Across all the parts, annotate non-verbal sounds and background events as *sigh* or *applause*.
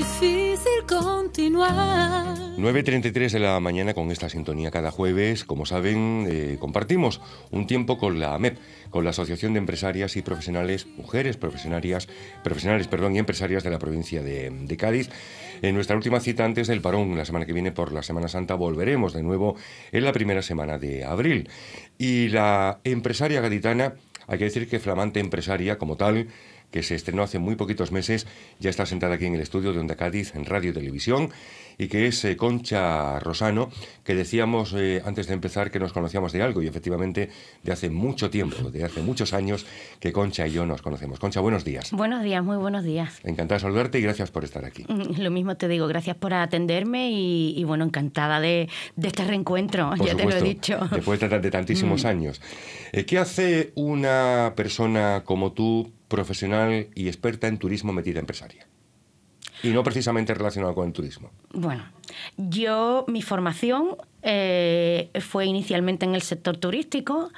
difícil continuar. 9.33 de la mañana con esta sintonía cada jueves, como saben, eh, compartimos un tiempo con la AMEP, con la Asociación de Empresarias y Profesionales, Mujeres Profesionarias, Profesionales, perdón, y Empresarias de la provincia de, de Cádiz. En nuestra última cita antes del parón, la semana que viene por la Semana Santa, volveremos de nuevo en la primera semana de abril. Y la empresaria gaditana, hay que decir que flamante empresaria como tal, que se estrenó hace muy poquitos meses, ya está sentada aquí en el estudio de Onda Cádiz en Radio y Televisión y que es eh, Concha Rosano, que decíamos eh, antes de empezar que nos conocíamos de algo y efectivamente de hace mucho tiempo, de hace muchos años que Concha y yo nos conocemos. Concha, buenos días. Buenos días, muy buenos días. Encantada de saludarte y gracias por estar aquí. Mm, lo mismo te digo, gracias por atenderme y, bueno, encantada de, este reencuentro, ya te lo he dicho. Después de, tantísimos mm. años. Eh, ¿Qué hace una persona como tú, profesional y experta en turismo metida empresaria? Y no precisamente relacionado con el turismo. Bueno, yo, mi formación eh, fue inicialmente en el sector turístico.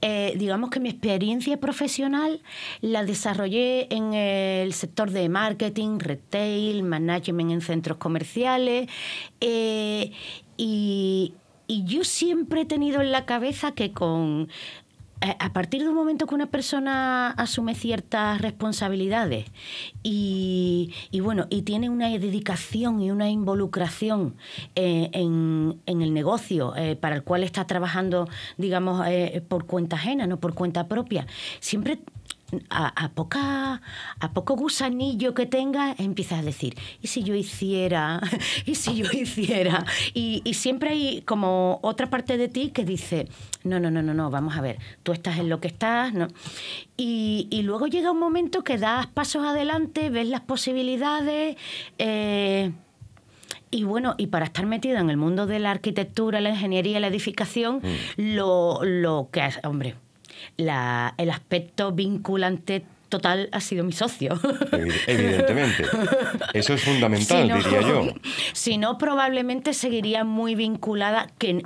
Eh, digamos que mi experiencia profesional la desarrollé en el sector de marketing, retail, management en centros comerciales. Eh, y, y yo siempre he tenido en la cabeza que con a partir de un momento que una persona asume ciertas responsabilidades y y, bueno, y tiene una dedicación y una involucración eh, en, en, el negocio eh, para el cual está trabajando, digamos, eh, por cuenta ajena, no por cuenta propia, siempre a, a poco gusanillo que tengas, empiezas a decir, ¿y si yo hiciera? *laughs* ¿Y si yo hiciera? Y, siempre hay como otra parte de ti que dice, no, no, no, no, no, vamos a ver, tú estás en lo que estás, ¿no? Y, luego llega un momento que das pasos adelante, ves las posibilidades. Eh, y bueno, y para estar metido en el mundo de la arquitectura, la ingeniería, la edificación, mm. lo, lo que... Hombre, la, el aspecto vinculante total ha sido mi socio. Evidentemente. Eso es fundamental, diría yo. *laughs* Si no, probablemente seguiría muy vinculada, que,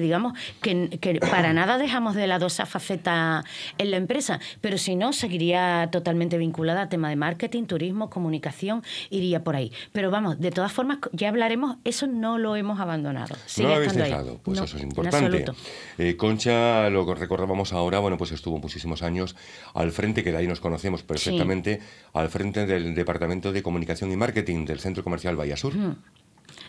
digamos, que, para nada dejamos de lado esa faceta en la empresa, pero si no, seguiría totalmente vinculada a tema de marketing, turismo, comunicación, iría por ahí. Pero vamos, de todas formas, ya hablaremos, eso no lo hemos abandonado. no lo habéis dejado, pues eso es importante. Eh, Concha, lo recordábamos ahora, bueno, pues estuvo muchísimos años al frente, que de ahí nos conocemos perfectamente, al frente del Departamento de Comunicación y Marketing del Centro Comercial Vallasur. Sur.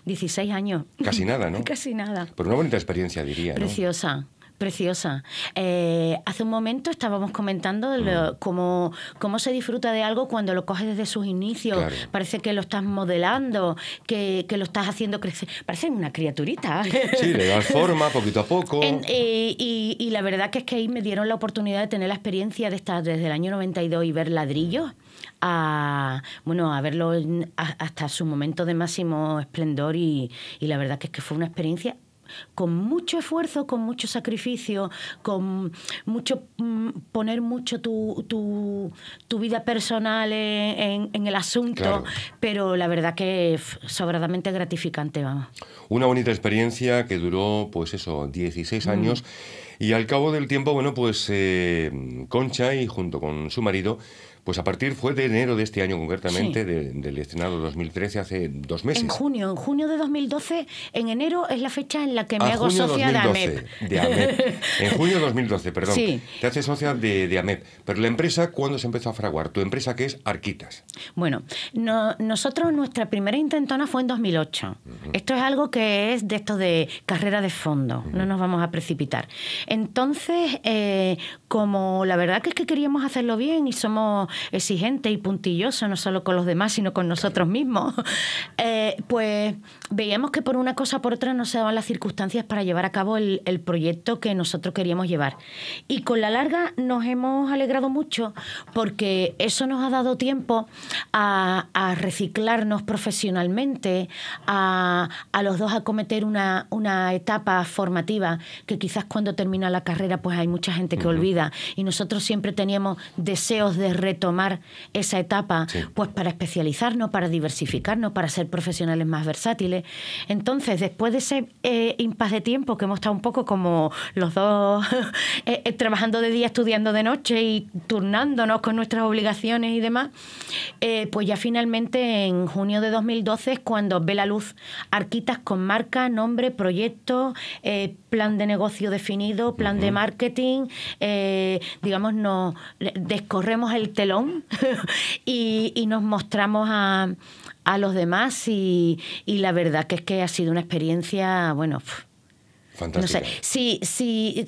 16 años. Casi nada, ¿no? *laughs* Casi nada. Pero pues una bonita experiencia, diría. Preciosa. Preciosa. Eh, hace un momento estábamos comentando mm. cómo, se disfruta de algo cuando lo coges desde sus inicios. Parece que lo estás modelando, que, lo estás haciendo crecer. Parece una criaturita. Sí, le das forma poquito a poco. Eh, y, y, la verdad que es que ahí me dieron la oportunidad de tener la experiencia de estar desde el año 92 y ver ladrillos a bueno a verlo hasta su momento de máximo esplendor y, y la verdad que es que fue una experiencia con mucho esfuerzo, con mucho sacrificio, con mucho mm, poner mucho tu, vida personal en, el asunto, pero la verdad que es sobradamente gratificante, vamos. Una bonita experiencia que duró, pues eso, 16 años. Y al cabo del tiempo, bueno, pues eh, Concha y junto con su marido pues a partir fue de enero de este año concretamente, del estrenado 2013, hace dos meses. En junio, en junio de 2012, en enero es la fecha en la que me ah, hago socia de, AMEP. En junio de 2012, perdón. Te haces socia de, de, AMEP. Pero la empresa, ¿cuándo se empezó a fraguar? Tu empresa que es Arquitas. Bueno, no, nosotros nuestra primera intentona fue en 2008. Esto es algo que es de esto de carrera de fondo, no nos vamos a precipitar. Entonces, eh, como la verdad que es que queríamos hacerlo bien y somos exigente y puntilloso, no solo con los demás, sino con nosotros mismos, *laughs* eh, pues veíamos que por una cosa por otra no se daban las circunstancias para llevar a cabo el, proyecto que nosotros queríamos llevar. Y con la larga nos hemos alegrado mucho porque eso nos ha dado tiempo a, reciclarnos profesionalmente, a, los dos a cometer una, etapa formativa que quizás cuando termina la carrera pues hay mucha gente que olvida y nosotros siempre teníamos deseos de, retirarnos tomar esa etapa pues para especializarnos, para diversificarnos, para ser profesionales más versátiles. Entonces, después de ese eh, impas de tiempo que hemos estado un poco como los dos *laughs* eh, eh, trabajando de día, estudiando de noche y turnándonos con nuestras obligaciones y demás, pues ya finalmente en junio de 2012 es cuando ve la luz Arquitas con marca, nombre, proyecto, plan de negocio definido, plan de marketing, digamos, nos descorremos el telón *laughs* y, nos mostramos a, los demás y, la verdad que es que ha sido una experiencia, bueno... Fantástica. si,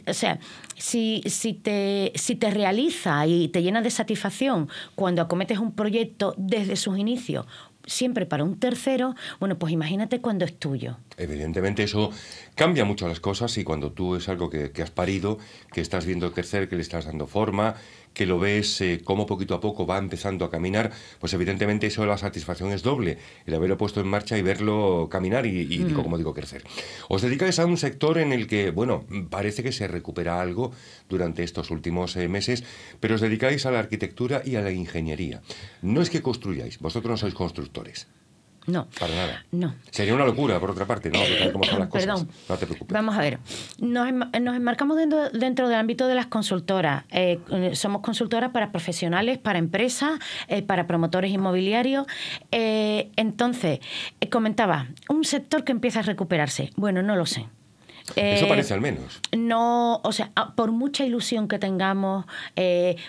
sea, si, si, te, si realiza y te llena de satisfacción cuando acometes un proyecto desde sus inicios, siempre para un tercero, bueno, pues imagínate cuando es tuyo. Evidentemente eso cambia mucho las cosas y cuando tú es algo que, que has parido, que estás viendo crecer, que le estás dando forma, que lo ves eh, como poquito a poco va empezando a caminar, pues evidentemente eso la satisfacción es doble, el haberlo puesto en marcha y verlo caminar y, mm. como digo, crecer. Os dedicáis a un sector en el que, bueno, parece que se recupera algo durante estos últimos eh, meses, pero os dedicáis a la arquitectura y a la ingeniería. No es que construyáis, vosotros no sois constructores. No. Para nada. No. Sería una locura, por otra parte, ¿no? *coughs* Perdón. No te preocupes. Vamos a ver. Nos, enmarcamos dentro, dentro, del ámbito de las consultoras. Eh, somos consultoras para profesionales, para empresas, eh, para promotores inmobiliarios. Eh, entonces, comentaba, un sector que empieza a recuperarse. Bueno, no lo sé. Eso parece al menos. No, o sea, ah, por mucha ilusión que tengamos,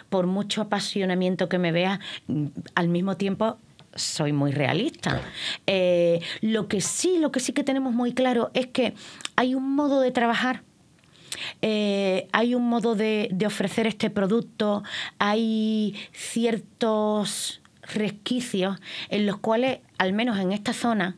por mucho apasionamiento que me vea, mm, al mismo tiempo soy muy realista. Eh, lo que sí, lo que sí que tenemos muy claro es que hay un modo de trabajar. Eh, hay un modo de, ofrecer este producto, hay ciertos resquicios en los cuales, al menos en esta zona,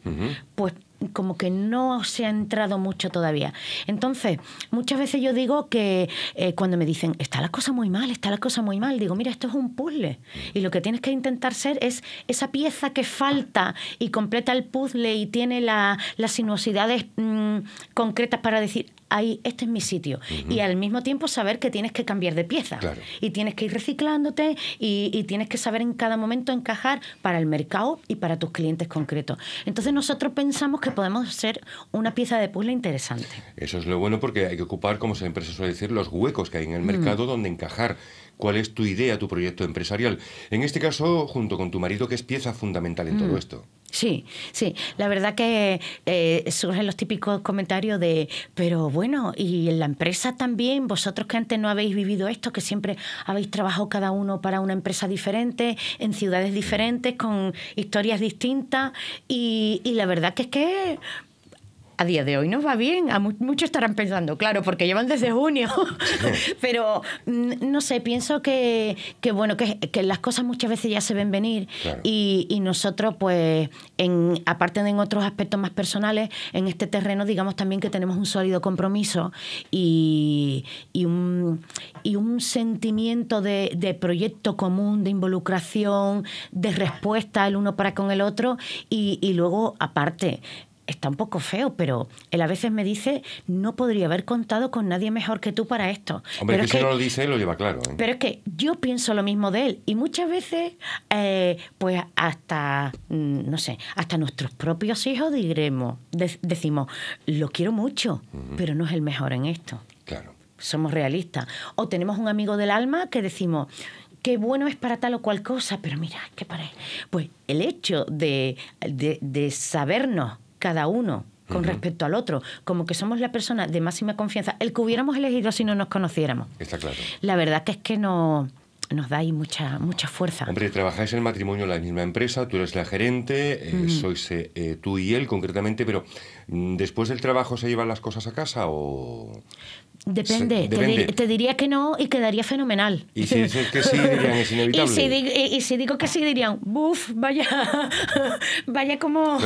pues como que no se ha entrado mucho todavía. Entonces, muchas veces yo digo que eh, cuando me dicen, está la cosa muy mal, está la cosa muy mal, digo, mira, esto es un puzzle. Y lo que tienes que intentar ser es esa pieza que falta y completa el puzzle y tiene las sinuosidades mm, concretas para decir, ahí, este es mi sitio. Y al mismo tiempo saber que tienes que cambiar de pieza. Y tienes que ir reciclándote y, y, tienes que saber en cada momento encajar para el mercado y para tus clientes concretos. Entonces nosotros pensamos que podemos ser una pieza de puzzle interesante. Eso es lo bueno porque hay que ocupar, como siempre se suele decir, los huecos que hay en el mercado mm. donde encajar cuál es tu idea, tu proyecto empresarial. En este caso, junto con tu marido, que es pieza fundamental en todo mm. esto. Sí, sí. La verdad que eh, surgen los típicos comentarios de, pero bueno, y en la empresa también, vosotros que antes no habéis vivido esto, que siempre habéis trabajado cada uno para una empresa diferente, en ciudades diferentes, con historias distintas, y, y la verdad que es que a día de hoy nos va bien. A muchos estarán pensando, claro, porque llevan desde junio. *laughs* Pero mm, no sé, pienso que, bueno, que, las cosas muchas veces ya se ven venir. Y, nosotros, pues, en, aparte de en otros aspectos más personales, en este terreno, digamos también que tenemos un sólido compromiso y, y, un, sentimiento de, proyecto común, de involucración, de respuesta el uno para con el otro. Y, y luego, aparte, está un poco feo, pero él a veces me dice, no podría haber contado con nadie mejor que tú para esto. Hombre, que, si no lo dice, lo lleva claro. ¿eh? Pero es que yo pienso lo mismo de él y muchas veces, eh, pues hasta, mm, no sé, hasta nuestros propios hijos diremos, decimos, lo quiero mucho, pero no es el mejor en esto. Claro. Somos realistas. O tenemos un amigo del alma que decimos, qué bueno es para tal o cual cosa, pero mira, qué para Pues el hecho de, de, de sabernos cada uno con respecto al otro, como que somos la persona de máxima confianza, el que hubiéramos elegido si no nos conociéramos. Está claro. La verdad que es que no nos ahí mucha, mucha fuerza. Hombre, trabajáis en matrimonio en la misma empresa, tú eres la gerente, eh, sois eh, eh, tú y él concretamente, pero mm, ¿después del trabajo se llevan las cosas a casa o...? Depende. Te, diría que no y quedaría fenomenal. Y si que digo que sí, dirían, buf, vaya, *laughs* vaya como,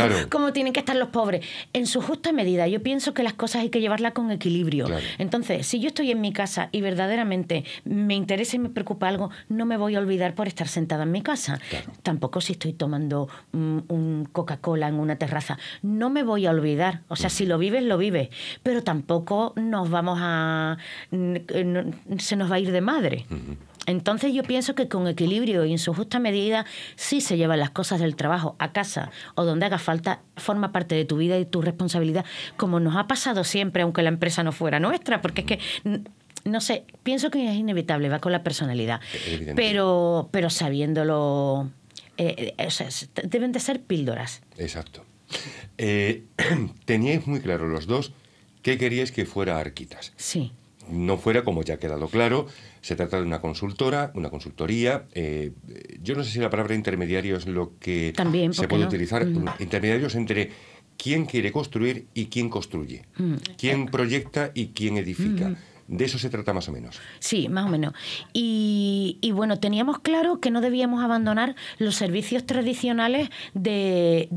tienen que estar los pobres. En su justa medida, yo pienso que las cosas hay que llevarlas con equilibrio. Entonces, si yo estoy en mi casa y verdaderamente me interesa y me preocupa algo, no me voy a olvidar por estar sentada en mi casa. Tampoco si estoy tomando mm, un Coca-Cola en una terraza, no me voy a olvidar. O sea, mm. si lo vives, lo vives. Pero tampoco nos vamos a se nos va a ir de madre. Entonces yo pienso que con equilibrio y en su justa medida sí se llevan las cosas del trabajo a casa o donde haga falta, forma parte de tu vida y tu responsabilidad, como nos ha pasado siempre, aunque la empresa no fuera nuestra, porque es que no sé, pienso que es inevitable, va con la personalidad. Pero, pero sabiéndolo, eh, eh, deben de ser píldoras. Exacto. Eh, *clears throat* teníais muy claro los dos ¿Qué querías que fuera Arquitas. Sí. No fuera, como ya ha quedado claro, se trata de una consultora, una consultoría. Eh, yo no sé si la palabra intermediario es lo que se puede utilizar. Intermediarios entre quién quiere construir y quién construye, mm. quién proyecta y quién edifica. De eso se trata más o menos. Sí, más o menos. Y, bueno, teníamos claro que no debíamos abandonar los servicios tradicionales del,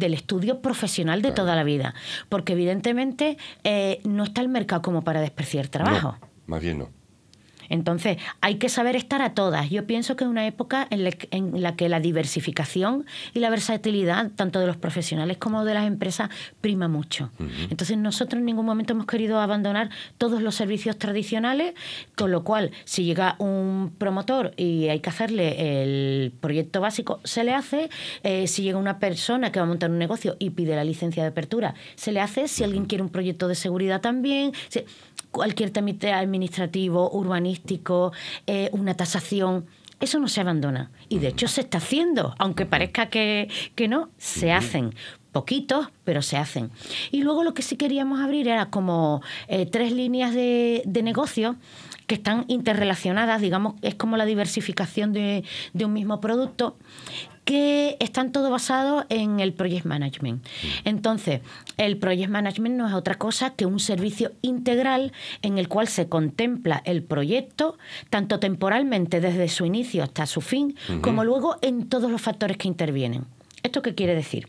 estudio profesional de toda la vida, porque evidentemente eh, no está el mercado como para despreciar trabajo. más bien no. Entonces, hay que saber estar a todas. Yo pienso que es una época en la, que la diversificación y la versatilidad, tanto de los profesionales como de las empresas, prima mucho. Entonces, nosotros en ningún momento hemos querido abandonar todos los servicios tradicionales, con lo cual, si llega un promotor y hay que hacerle el proyecto básico, se le hace. Eh, si llega una persona que va a montar un negocio y pide la licencia de apertura, se le hace. Si alguien quiere un proyecto de seguridad también cualquier trámite administrativo, urbanístico, eh, una tasación. Eso no se abandona. Y de hecho se está haciendo, aunque parezca que, que no, se hacen poquitos, pero se hacen. Y luego lo que sí queríamos abrir era como eh, tres líneas de, de, negocio que están interrelacionadas, digamos, es como la diversificación de, de un mismo producto, que están todo basados en el project management. Mm. Entonces, el project management no es otra cosa que un servicio integral en el cual se contempla el proyecto, tanto temporalmente desde su inicio hasta su fin, como luego en todos los factores que intervienen. ¿Esto qué quiere decir?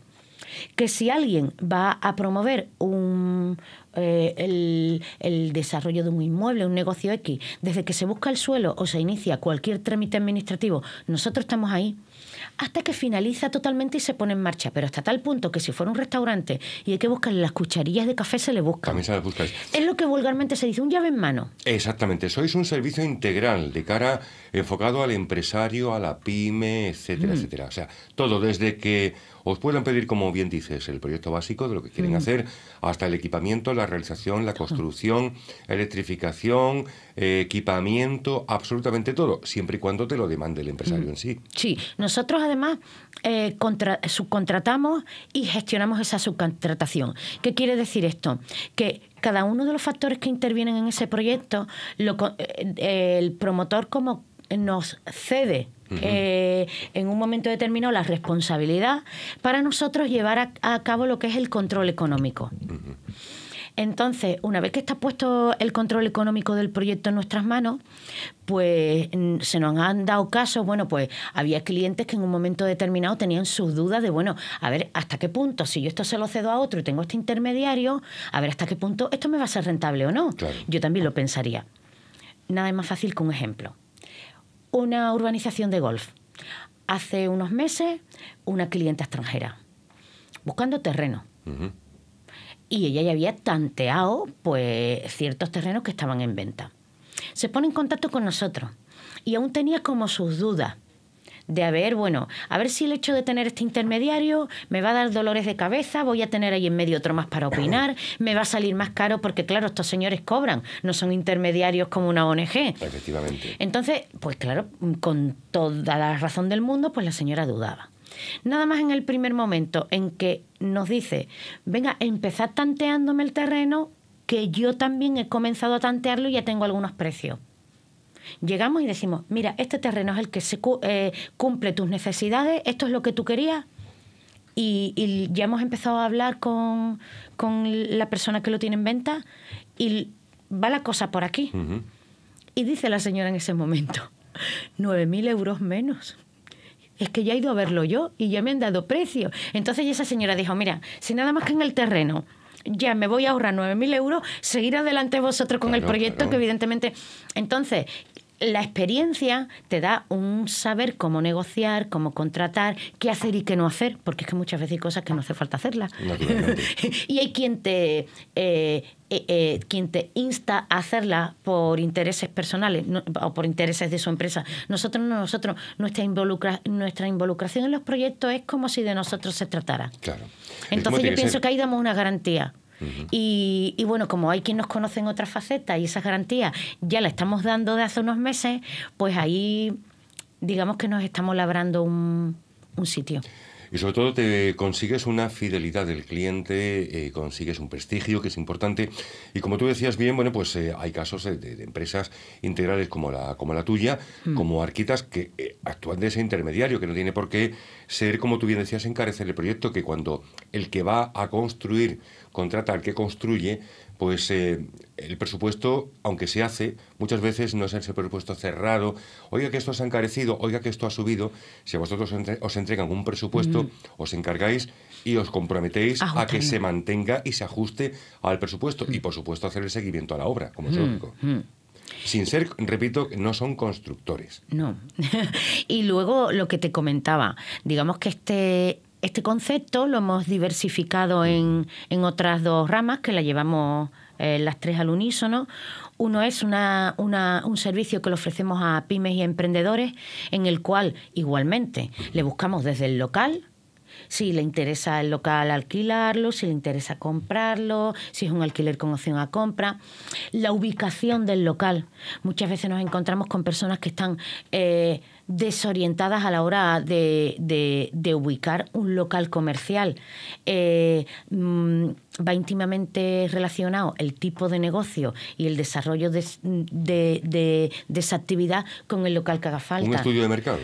que si alguien va a promover un, eh, el, el, desarrollo de un inmueble, un negocio X, desde que se busca el suelo o se inicia cualquier trámite administrativo, nosotros estamos ahí hasta que finaliza totalmente y se pone en marcha. Pero hasta tal punto que si fuera un restaurante y hay que buscarle las cucharillas de café, se le busca. También se buscáis. Es lo que vulgarmente se dice, un llave en mano. Exactamente, sois un servicio integral de cara enfocado al empresario, a la pyme, etcétera, mm. etcétera. O sea, todo desde que os pueden pedir, como bien dices, el proyecto básico de lo que quieren mm. hacer, hasta el equipamiento, la realización, la construcción, electrificación, eh, equipamiento, absolutamente todo, siempre y cuando te lo demande el empresario mm. en sí. Sí, nosotros además eh, subcontratamos y gestionamos esa subcontratación. ¿Qué quiere decir esto? Que cada uno de los factores que intervienen en ese proyecto, eh, el promotor como nos cede eh, en un momento determinado, la responsabilidad para nosotros llevar a, cabo lo que es el control económico. Entonces, una vez que está puesto el control económico del proyecto en nuestras manos, pues mm, se nos han dado casos, bueno, pues había clientes que en un momento determinado tenían sus dudas de, bueno, a ver, ¿hasta qué punto? Si yo esto se lo cedo a otro y tengo este intermediario, a ver, ¿hasta qué punto esto me va a ser rentable o no? Yo también lo pensaría. Nada es más fácil que un ejemplo una urbanización de golf. Hace unos meses, una clienta extranjera, buscando terreno. Y ella ya había tanteado pues, ciertos terrenos que estaban en venta. Se pone en contacto con nosotros y aún tenía como sus dudas de a ver, bueno, a ver si el hecho de tener este intermediario me va a dar dolores de cabeza, voy a tener ahí en medio otro más para opinar, *coughs* me va a salir más caro porque claro, estos señores cobran, no son intermediarios como una ONG. Efectivamente. Entonces, pues claro, con toda la razón del mundo, pues la señora dudaba. Nada más en el primer momento en que nos dice, venga, empezad tanteándome el terreno, que yo también he comenzado a tantearlo y ya tengo algunos precios. Llegamos y decimos, mira, este terreno es el que eh, cumple tus necesidades, esto es lo que tú querías. Y, ya hemos empezado a hablar con, la persona que lo tiene en venta y va la cosa por aquí. Y dice la señora en ese momento, 9.000 euros menos es que ya he ido a verlo yo y ya me han dado precio. Entonces esa señora dijo, mira, si nada más que en el terreno ya me voy a ahorrar 9.000 euros, seguir adelante vosotros con el proyecto que evidentemente... Entonces, la experiencia te da un saber cómo negociar, cómo contratar, qué hacer y qué no hacer, porque es que muchas veces hay cosas que no hace falta hacerlas. *laughs* y hay quien te eh, eh, eh, quien te insta a hacerla por intereses personales o por intereses de su empresa. Nosotros no, nosotros, nuestra, involucra, nuestra involucración en los proyectos es como si de nosotros se tratara. Entonces yo pienso que ahí damos una garantía y, bueno, como hay quien nos conoce en otras facetas y esas garantías ya la estamos dando de hace unos meses, pues ahí digamos que nos estamos labrando un, sitio. Y sobre todo te consigues una fidelidad del cliente, eh, consigues un prestigio que es importante. Y como tú decías bien, bueno, pues eh, hay casos eh, de, empresas integrales como la, como la tuya, mm. como Arquitas, que actúan de ese intermediario, que no tiene por qué ser, como tú bien decías, encarecer el proyecto, que cuando el que va a construir contratar, que construye, pues eh, el presupuesto, aunque se hace, muchas veces no es ese presupuesto cerrado. Oiga que esto se ha encarecido, oiga que esto ha subido. Si a vosotros os entregan un presupuesto, mm. os encargáis y os comprometéis a que se mantenga y se ajuste al presupuesto. Mm. Y por supuesto hacer el seguimiento a la obra, como es mm, lógico. Sin ser, repito, no son constructores. No. *laughs* y luego lo que te comentaba, digamos que este este concepto lo hemos diversificado en, en otras dos ramas que la llevamos eh, las tres al unísono. Uno es una, un servicio que le ofrecemos a pymes y emprendedores en el cual igualmente le buscamos desde el local si le interesa el local alquilarlo, si le interesa comprarlo, si es un alquiler con opción a compra, la ubicación del local. Muchas veces nos encontramos con personas que están eh, desorientadas a la hora de, ubicar un local comercial. Eh, mm, va íntimamente relacionado el tipo de negocio y el desarrollo de, de esa actividad con el local que haga falta. ¿Un estudio de mercado?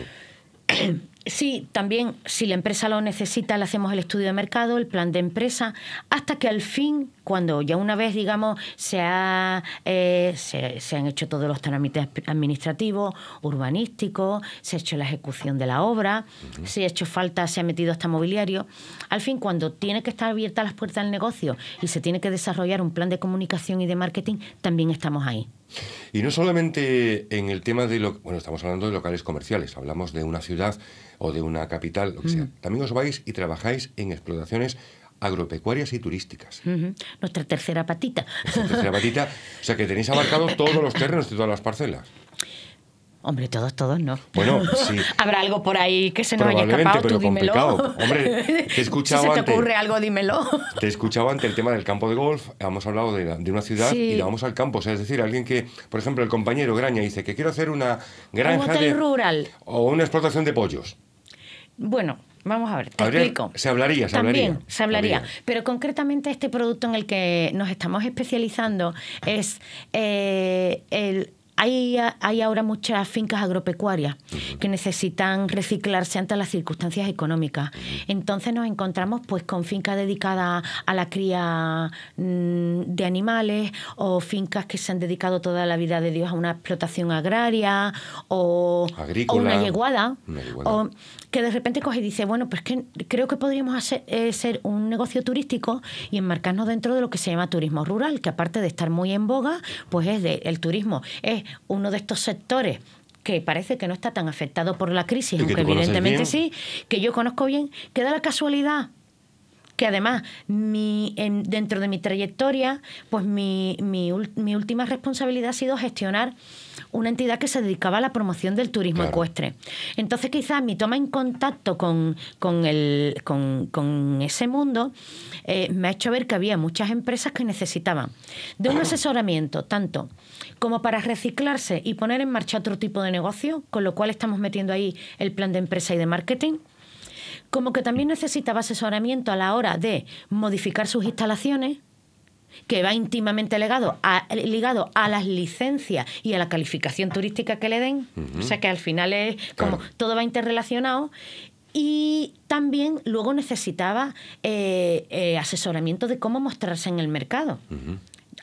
*clears throat* Sí, también si la empresa lo necesita, le hacemos el estudio de mercado, el plan de empresa, hasta que al fin, cuando ya una vez, digamos, se, eh, han hecho todos los trámites administrativos, urbanísticos, se ha hecho la ejecución de la obra, se ha hecho falta, se ha metido hasta mobiliario. Al fin, cuando tiene que estar abiertas las puertas del negocio y se tiene que desarrollar un plan de comunicación y de marketing, también estamos ahí. Y no solamente en el tema de lo, bueno, estamos hablando de locales comerciales, hablamos de una ciudad o de una capital, lo que sea. Mm. También os vais y trabajáis en explotaciones agropecuarias y turísticas. Nuestra tercera patita. Nuestra tercera patita. O sea que tenéis abarcado todos los terrenos y todas las parcelas. Hombre, todos, todos no. Bueno, *laughs* sí. Habrá algo por ahí que se nos haya escapado, pero tú Hombre, *laughs* te escuchaba escuchado si se te ocurre algo, dímelo. Te escuchaba antes el tema del campo de golf, hemos hablado de, una ciudad y vamos al campo. sea, es decir, alguien que, por ejemplo, el compañero Graña dice que quiero hacer una granja. Un hotel rural. O una explotación de pollos. Bueno, Vamos a ver, te explico. Se hablaría, se También, se hablaría. Pero concretamente este producto en el que nos estamos especializando es eh, el, hay, ahora muchas fincas agropecuarias que necesitan reciclarse ante las circunstancias económicas. Entonces nos encontramos pues con fincas dedicadas a la cría mm, de animales o fincas que se han dedicado toda la vida de Dios a una explotación agraria o, una yeguada. que de repente coge y dice, bueno, pues que creo que podríamos hacer, eh, ser un negocio turístico y enmarcarnos dentro de lo que se llama turismo rural, que aparte de estar muy en boga, pues es de, el turismo, es uno de estos sectores que parece que no está tan afectado por la crisis, aunque evidentemente sí, que yo conozco bien, que da la casualidad que además mi, dentro de mi trayectoria, pues mi última responsabilidad ha sido gestionar una entidad que se dedicaba a la promoción del turismo ecuestre. Entonces quizás mi toma en contacto con, con, ese mundo eh, me ha hecho ver que había muchas empresas que necesitaban de un *clears throat* asesoramiento, tanto como para reciclarse y poner en marcha otro tipo de negocio, con lo cual estamos metiendo ahí el plan de empresa y de marketing como que también necesitaba asesoramiento a la hora de modificar sus instalaciones, que va íntimamente ligado a, las licencias y a la calificación turística que le den. O sea que al final es como todo va interrelacionado. Y también luego necesitaba eh, eh, asesoramiento de cómo mostrarse en el mercado.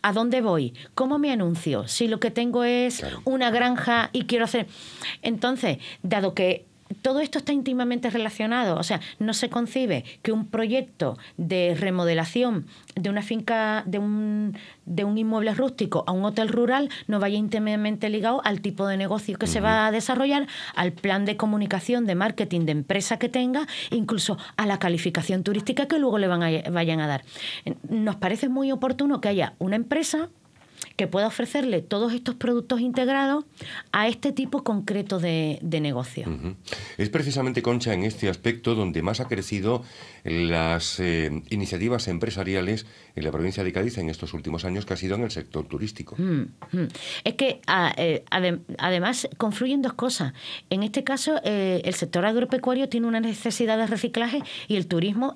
¿A dónde voy? ¿Cómo me anuncio? Si lo que tengo es una granja y quiero hacer... Entonces, dado que todo esto está íntimamente relacionado. O sea, no se concibe que un proyecto de remodelación de una finca, de un, de un inmueble rústico a un hotel rural no vaya íntimamente ligado al tipo de negocio que se va a desarrollar, al plan de comunicación, de marketing, de empresa que tenga, incluso a la calificación turística que luego le van vayan a dar. Nos parece muy oportuno que haya una empresa que pueda ofrecerle todos estos productos integrados a este tipo concreto de, negocio. Es precisamente, Concha, en este aspecto donde más ha crecido las eh, iniciativas empresariales en la provincia de Cádiz en estos últimos años, que ha sido en el sector turístico. Mm, mm. Es que ah, eh, además confluyen dos cosas. En este caso, eh, el sector agropecuario tiene una necesidad de reciclaje y el turismo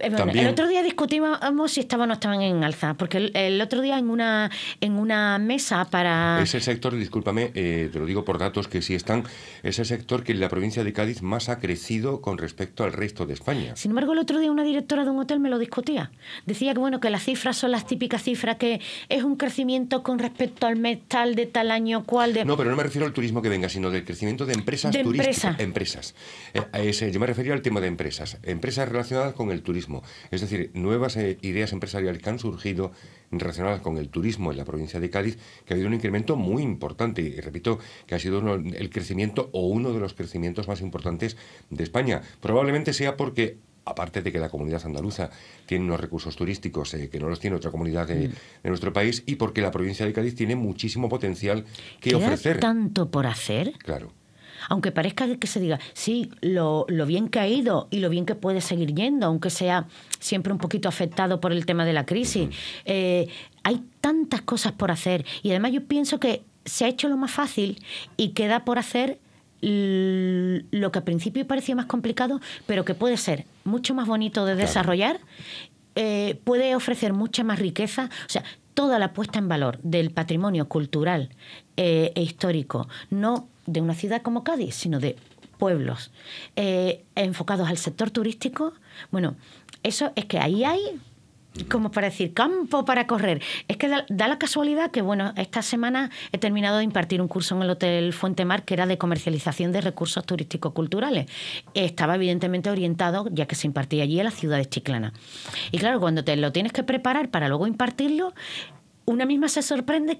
el otro día discutimos si estaban o no estaban en alza, porque el, otro día en una, en una mesa para... Es sector, discúlpame, eh, te lo digo por datos que sí están, es el sector que en la provincia de Cádiz más ha crecido con respecto al resto de España. Sin embargo, el otro día una directora de un hotel me lo discutía. Decía que, bueno, que las cifras son las típicas cifras, que es un crecimiento con respecto al mes tal, de tal año, cual... De... No, pero no me refiero al turismo que venga, sino del crecimiento de empresas de turísticas. Empresas. Eh, yo me refería al tema de empresas. Empresas relacionadas con el turismo es decir, nuevas eh, ideas empresariales que han surgido relacionadas con el turismo en la provincia de Cádiz, que ha habido un incremento muy importante. Y repito, que ha sido el crecimiento o uno de los crecimientos más importantes de España. Probablemente sea porque aparte de que la comunidad andaluza tiene unos recursos turísticos eh, que no los tiene otra comunidad mm. de, nuestro país y porque la provincia de Cádiz tiene muchísimo potencial que ofrecer. tanto por hacer? Claro aunque parezca que se diga, sí, lo, bien que ha ido y lo bien que puede seguir yendo, aunque sea siempre un poquito afectado por el tema de la crisis, eh, hay tantas cosas por hacer y además yo pienso que se ha hecho lo más fácil y queda por hacer lo que al principio parecía más complicado, pero que puede ser mucho más bonito de desarrollar, eh, puede ofrecer mucha más riqueza. O sea, toda la puesta en valor del patrimonio cultural eh, e histórico no de una ciudad como Cádiz, sino de pueblos eh, enfocados al sector turístico. Bueno, eso es que ahí hay como para decir, campo para correr. Es que da, la casualidad que, bueno, esta semana he terminado de impartir un curso en el Hotel Fuente Mar que era de comercialización de recursos turísticos culturales Estaba evidentemente orientado, ya que se impartía allí, a la ciudad de Chiclana. Y claro, cuando te lo tienes que preparar para luego impartirlo, una misma se sorprende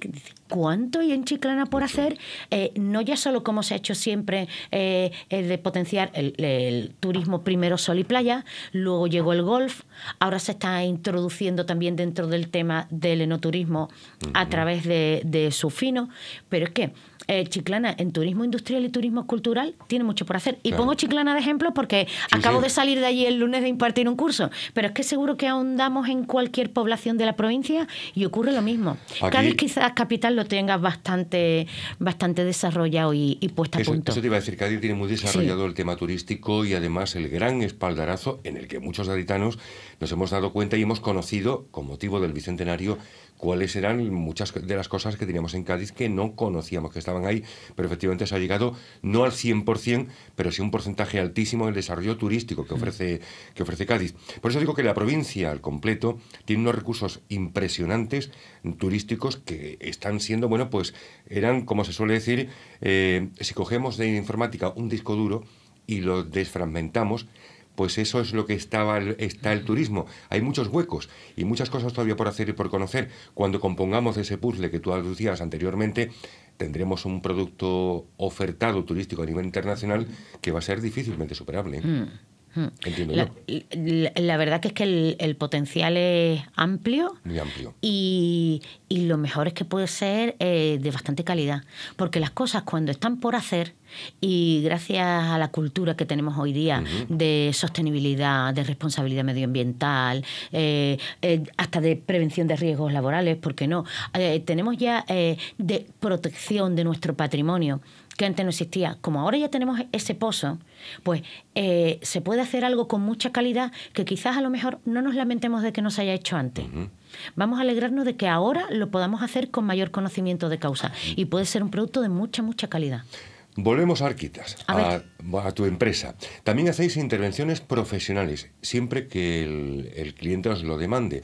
cuánto hay en Chiclana por hacer, eh, no ya solo como se ha hecho siempre eh, eh, de potenciar el, turismo primero sol y playa, luego llegó el golf, ahora se está introduciendo también dentro del tema del enoturismo a través de, de su fino, pero es que eh, Chiclana en turismo industrial y turismo cultural tiene mucho por hacer. Y pongo Chiclana de ejemplo porque acabo de salir de allí el lunes de impartir un curso, pero es que seguro que ahondamos en cualquier población de la provincia y ocurre lo mismo. Cádiz quizás capital lo tenga bastante, bastante desarrollado y, y puesta a punto. Eso te iba a decir, Cádiz tiene muy desarrollado el tema turístico y además el gran espaldarazo en el que muchos gaditanos nos hemos dado cuenta y hemos conocido, con motivo del Bicentenario, cuáles eran muchas de las cosas que teníamos en Cádiz que no conocíamos, que estaban ahí, pero efectivamente se ha llegado no al 100%, pero sí un porcentaje altísimo del desarrollo turístico que mm. ofrece, que ofrece Cádiz. Por eso digo que la provincia al completo tiene unos recursos impresionantes turísticos que están siendo, bueno, pues eran, como se suele decir, eh, si cogemos de informática un disco duro y lo desfragmentamos, pues eso es lo que estaba, está el turismo. Hay muchos huecos y muchas cosas todavía por hacer y por conocer. Cuando compongamos ese puzzle que tú aducías anteriormente, tendremos un producto ofertado turístico a nivel internacional que va a ser difícilmente superable. Mm. Mm. la, La, verdad que es que el, potencial es amplio. Y, lo mejor es que puede ser eh, de bastante calidad. Porque las cosas cuando están por hacer, y gracias a la cultura que tenemos hoy día de sostenibilidad, de responsabilidad medioambiental, eh, eh, hasta de prevención de riesgos laborales, ¿por qué no? tenemos ya de protección de nuestro patrimonio que antes no existía. Como ahora ya tenemos ese pozo, pues eh, se puede hacer algo con mucha calidad que quizás a lo mejor no nos lamentemos de que no se haya hecho antes. Vamos a alegrarnos de que ahora lo podamos hacer con mayor conocimiento de causa y puede ser un producto de mucha, mucha calidad. Volvemos a Arquitas, a, tu empresa. También hacéis intervenciones profesionales, siempre que el, cliente os lo demande.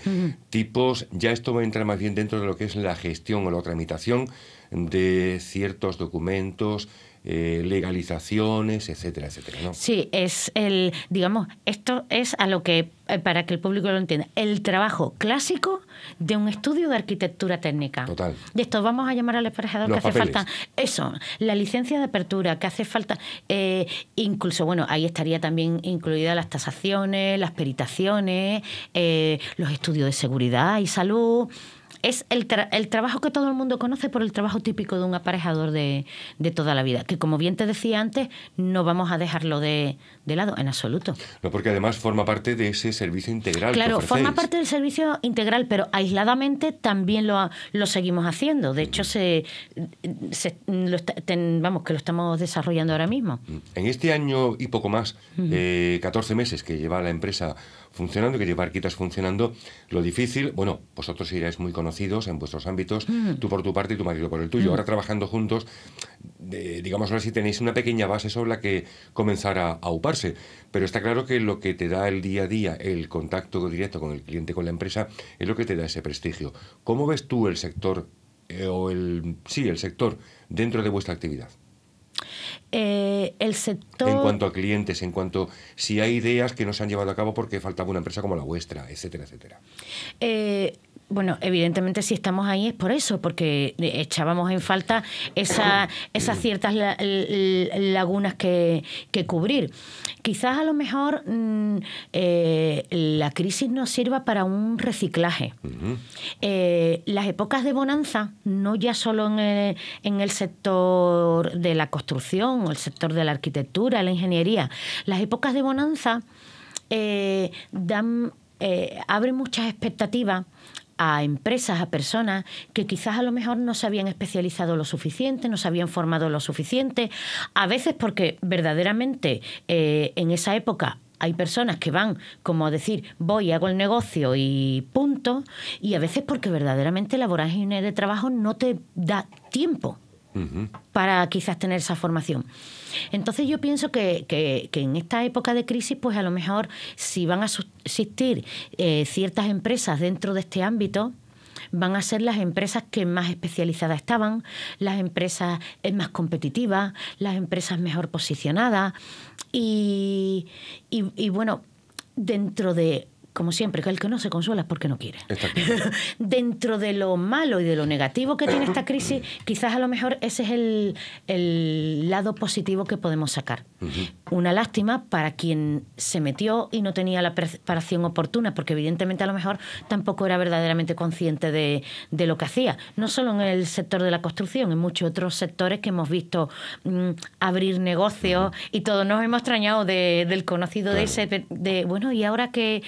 Tipos, ya esto va a entrar más bien dentro de lo que es la gestión o la tramitación de ciertos documentos, eh, legalizaciones, etcétera, etcétera. ¿no? Sí, es el, digamos, esto es a lo que, eh, para que el público lo entienda, el trabajo clásico de un estudio de arquitectura técnica. Total. De esto vamos a llamar al especialista que hace falta. Eso, la licencia de apertura que hace falta, eh, incluso, bueno, ahí estaría también incluidas las tasaciones, las peritaciones, los estudios de seguridad y salud es el, el, trabajo que todo el mundo conoce por el trabajo típico de un aparejador de, de, toda la vida, que como bien te decía antes, no vamos a dejarlo de, de lado en absoluto. No, porque además forma parte de ese servicio integral. Claro, forma parte del servicio integral, pero aisladamente también lo, lo seguimos haciendo. De hecho, se, lo, vamos, que lo estamos desarrollando ahora mismo. Mm. En este año y poco más, 14 eh, meses que lleva la empresa funcionando, que llevar quitas funcionando. Lo difícil, bueno, vosotros iráis muy conocidos en vuestros ámbitos, mm. tú por tu parte y tu marido por el tuyo. Mm. Ahora trabajando juntos, digamos ahora si tenéis una pequeña base sobre la que comenzar a, uparse, Pero está claro que lo que te da el día a día, el contacto directo con el cliente, con la empresa, es lo que te da ese prestigio. ¿Cómo ves tú el sector eh, o el sí, el sector dentro de vuestra actividad? Eh, el sector... En cuanto a clientes, en cuanto si hay ideas que no se han llevado a cabo porque faltaba una empresa como la vuestra, etcétera, etcétera. Eh, bueno, evidentemente si estamos ahí es por eso, porque eh, echábamos en falta esa, esas ciertas lagunas que, que, cubrir. Quizás a lo mejor mm, eh, la crisis nos sirva para un reciclaje. Eh, las épocas de bonanza, no ya solo en el, sector de la construcción, o el sector de la arquitectura, la ingeniería, las épocas de bonanza dan, abren muchas expectativas a empresas, a personas que quizás a lo mejor no se habían especializado lo suficiente, no se habían formado lo suficiente, a veces porque verdaderamente eh, en esa época hay personas que van como a decir, voy, hago el negocio y punto, y a veces porque verdaderamente la vorágine de trabajo no te da tiempo para quizás tener esa formación. Entonces yo pienso que, que, en esta época de crisis, pues a lo mejor si van a subsistir eh, ciertas empresas dentro de este ámbito, van a ser las empresas que más especializadas estaban, las empresas eh, más competitivas, las empresas mejor posicionadas. y, y bueno, dentro de como siempre, que el que no se consuela es porque no quiere. *laughs* Dentro de lo malo y de lo negativo que tiene esta crisis, quizás a lo mejor ese es el, lado positivo que podemos sacar. Una lástima para quien se metió y no tenía la preparación oportuna, porque evidentemente a lo mejor tampoco era verdaderamente consciente de, lo que hacía. No solo en el sector de la construcción, en muchos otros sectores que hemos visto mm, abrir negocios y todos nos hemos extrañado del conocido de ese, de, bueno, y ahora que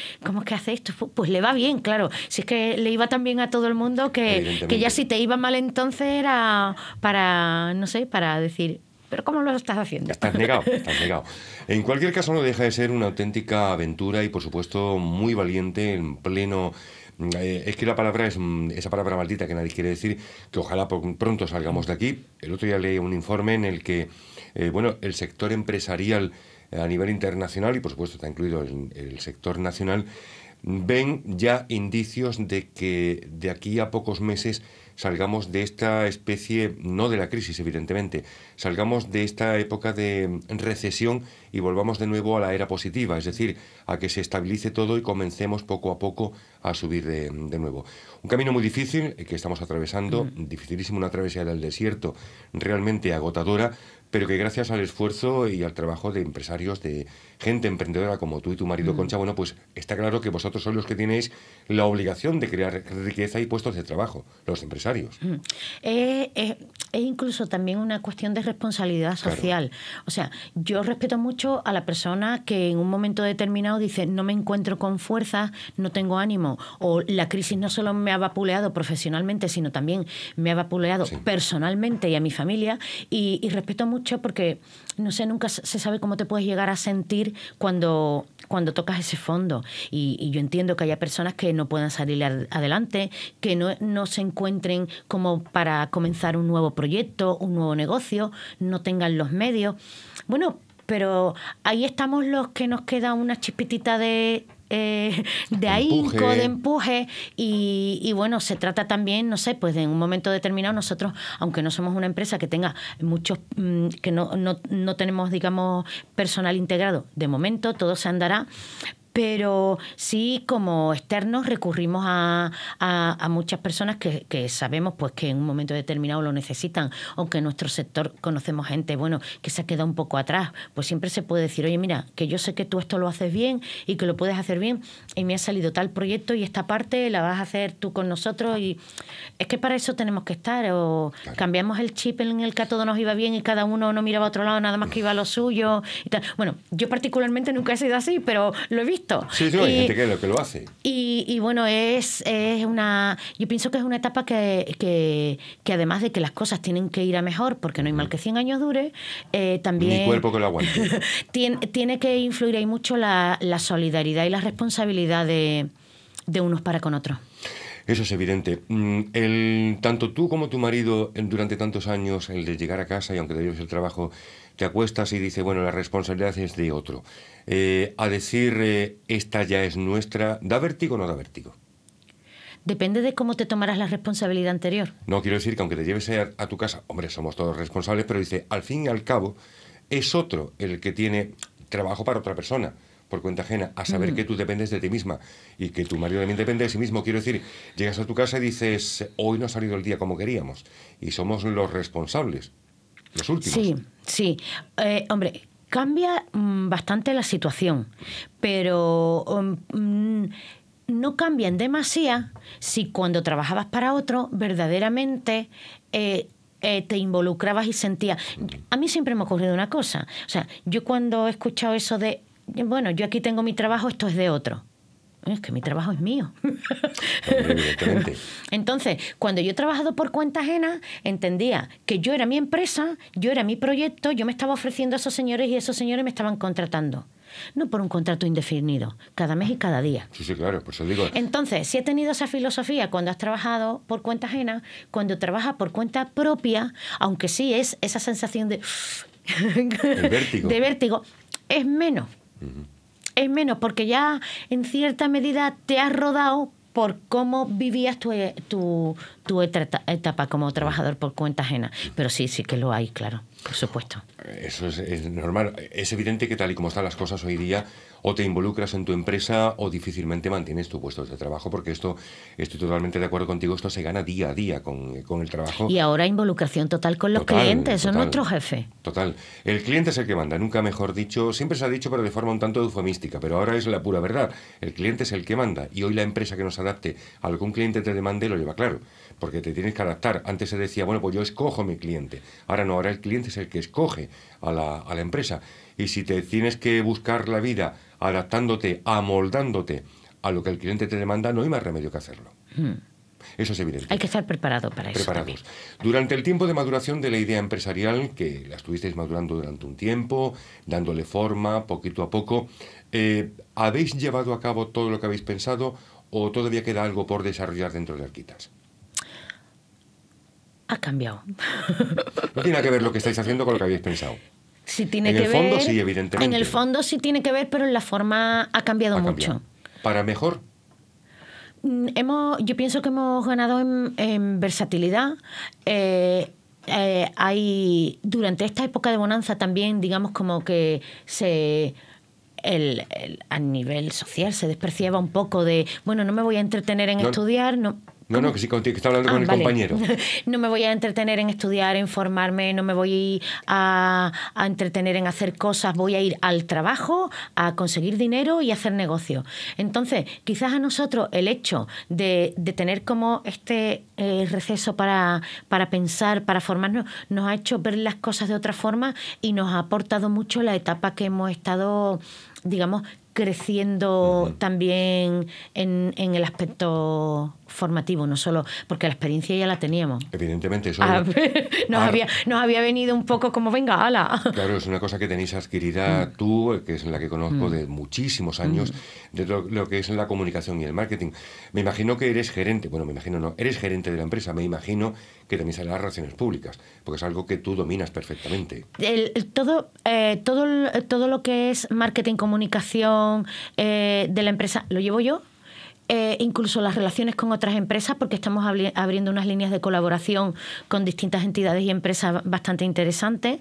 que hace esto? Pues le va bien, claro. Si es que le iba tan bien a todo el mundo que, ya si te iba mal entonces era para, no sé, para decir, pero ¿cómo lo estás haciendo? Estás negado, estás negado. En cualquier caso, no deja de ser una auténtica aventura y, por supuesto, muy valiente en pleno. Eh, es que la palabra es mm, esa palabra maldita que nadie quiere decir, que ojalá pronto salgamos de aquí. El otro día leí un informe en el que, eh, bueno, el sector empresarial eh, a nivel internacional y por supuesto está incluido el, el sector nacional, ven ya indicios de que de aquí a pocos meses salgamos de esta especie, no de la crisis evidentemente, salgamos de esta época de recesión y volvamos de nuevo a la era positiva, es decir, a que se estabilice todo y comencemos poco a poco a subir de, nuevo. Un camino muy difícil eh, que estamos atravesando, dificilísimo, una travesía del desierto realmente agotadora, pero que gracias al esfuerzo y al trabajo de empresarios de, gente emprendedora como tú y tu marido, mm. Concha, bueno, pues está claro que vosotros sois los que tenéis la obligación de crear riqueza y puestos de trabajo, los empresarios. Mm. Eh, eh, es incluso también una cuestión de responsabilidad social. O sea, yo respeto mucho a la persona que en un momento determinado dice, no me encuentro con fuerza, no tengo ánimo, o la crisis no solo me ha vapuleado profesionalmente, sino también me ha vapuleado personalmente y a mi familia, y, y respeto mucho porque, no sé, nunca se sabe cómo te puedes llegar a sentir cuando, cuando tocas ese fondo. Y, yo entiendo que haya personas que no puedan salir adelante, que no, no se encuentren como para comenzar un nuevo proyecto, un nuevo negocio, no tengan los medios. Bueno, pero ahí estamos los que nos queda una chispitita de eh, *laughs* de ahí de empuje y, bueno, se trata también, no sé, pues en un momento determinado nosotros, aunque no somos una empresa que tenga muchos, mm, que no, no, no tenemos, digamos, personal integrado, de momento todo se andará pero sí como externos recurrimos a, muchas personas que, sabemos pues que en un momento determinado lo necesitan, aunque en nuestro sector conocemos gente, bueno, que se ha quedado un poco atrás, pues siempre se puede decir, oye, mira, que yo sé que tú esto lo haces bien y que lo puedes hacer bien y me ha salido tal proyecto y esta parte la vas a hacer tú con nosotros y es que para eso tenemos que estar o cambiamos el chip en el que a nos iba bien y cada uno no miraba a otro lado, nada más que iba a lo suyo y Bueno, yo particularmente nunca he sido así, pero lo he visto Sí, sí, hay gente que lo, hace. Y, bueno, es, una. Yo pienso que es una etapa que, además de que las cosas tienen que ir a mejor, porque no hay mal que 100 años dure, eh, también. Mi cuerpo que lo aguante. *laughs* tiene, que influir ahí mucho la, solidaridad y la responsabilidad de, unos para con otros. Eso es evidente. Mm, el, tanto tú como tu marido, durante tantos años, el de llegar a casa y aunque te el trabajo, te acuestas y dices, bueno, la responsabilidad es de otro. Eh, a decir, eh, esta ya es nuestra, ¿da vértigo o no da vértigo? Depende de cómo te tomarás la responsabilidad anterior. No quiero decir que aunque te lleves a, tu casa, hombre, somos todos responsables, pero dice, al fin y al cabo, es otro el que tiene trabajo para otra persona por cuenta ajena, a saber mm. que tú dependes de ti misma y que tu marido también depende de sí mismo. Quiero decir, llegas a tu casa y dices, hoy no ha salido el día como queríamos y somos los responsables Sí, sí. Eh, hombre, cambia mm, bastante la situación, pero um, mm, no cambian demasiado si cuando trabajabas para otro verdaderamente eh, eh, te involucrabas y sentías. A mí siempre me ha ocurrido una cosa. O sea, yo cuando he escuchado eso de, bueno, yo aquí tengo mi trabajo, esto es de otro es que mi trabajo es mío. *laughs* Entonces, cuando yo he trabajado por cuenta ajena, entendía que yo era mi empresa, yo era mi proyecto, yo me estaba ofreciendo a esos señores y esos señores me estaban contratando. No por un contrato indefinido, cada mes y cada día. Sí, sí, claro, por eso digo. Entonces, si he tenido esa filosofía cuando has trabajado por cuenta ajena, cuando trabajas por cuenta propia, aunque sí es esa sensación de. *laughs* vértigo. De vértigo, es menos es menos, porque ya en cierta medida te has rodado por cómo vivías tu, eh, tu, tu etapa como trabajador por cuenta ajena. Pero sí, sí que lo hay, claro, por supuesto. Eso es, es normal. Es evidente que tal y como están las cosas hoy día, o te involucras en tu empresa o difícilmente mantienes tu puesto de trabajo, porque esto estoy totalmente de acuerdo contigo, esto se gana día a día con, eh, el trabajo. Y ahora involucración total con los clientes, son nuestro jefe. Total. El cliente es el que manda, nunca mejor dicho, siempre se ha dicho, pero de forma un tanto eufemística, pero ahora es la pura verdad. El cliente es el que manda y hoy la empresa que nos adapte a algún cliente te demande lo lleva claro, porque te tienes que adaptar. Antes se decía, bueno, pues yo escojo mi cliente. Ahora no, ahora el cliente es el que escoge a la, a la empresa. Y si te tienes que buscar la vida adaptándote, amoldándote a lo que el cliente te demanda, no hay más remedio que hacerlo. Hmm. Eso es evidente. Hay que estar preparado para eso. Preparados. Durante el tiempo de maduración de la idea empresarial, que la estuvisteis madurando durante un tiempo, dándole forma poquito a poco, eh, ¿habéis llevado a cabo todo lo que habéis pensado o todavía queda algo por desarrollar dentro de Arquitas? Ha cambiado. No tiene que ver lo que estáis haciendo con lo que habéis pensado tiene en el fondo sí, evidentemente. En el fondo sí tiene que ver, pero en la forma ha cambiado mucho. ¿Para mejor? Mm, hemos, yo pienso que hemos ganado en, versatilidad. Eh, eh, hay durante esta época de bonanza también, digamos como que se el, a nivel social se despreciaba un poco de, bueno, no me voy a entretener en estudiar, no. No, no, que sí, que está hablando ah, con el compañero. *laughs* No me voy a entretener en estudiar, en formarme, no me voy a, a, entretener en hacer cosas, voy a ir al trabajo, a conseguir dinero y a hacer negocio. Entonces, quizás a nosotros el hecho de, tener como este eh, receso para, para pensar, para formarnos, nos ha hecho ver las cosas de otra forma y nos ha aportado mucho la etapa que hemos estado, digamos, creciendo también en, en el aspecto formativo, no solo porque la experiencia ya la teníamos. Evidentemente, eso *laughs* nos, ah, había, nos, había, venido un poco como, venga, ala. Claro, es una cosa que tenéis adquirida mm. tú, eh, que es la que conozco mm. de muchísimos años, mm. de lo, que es la comunicación y el marketing. Me imagino que eres gerente, bueno, me imagino no, eres gerente de la empresa, me imagino que también salen las relaciones públicas, porque es algo que tú dominas perfectamente. todo, eh, todo, todo lo que es marketing, comunicación eh, de la empresa, lo llevo yo eh, incluso las relaciones con otras empresas, porque estamos abriendo unas líneas de colaboración con distintas entidades y empresas bastante interesantes.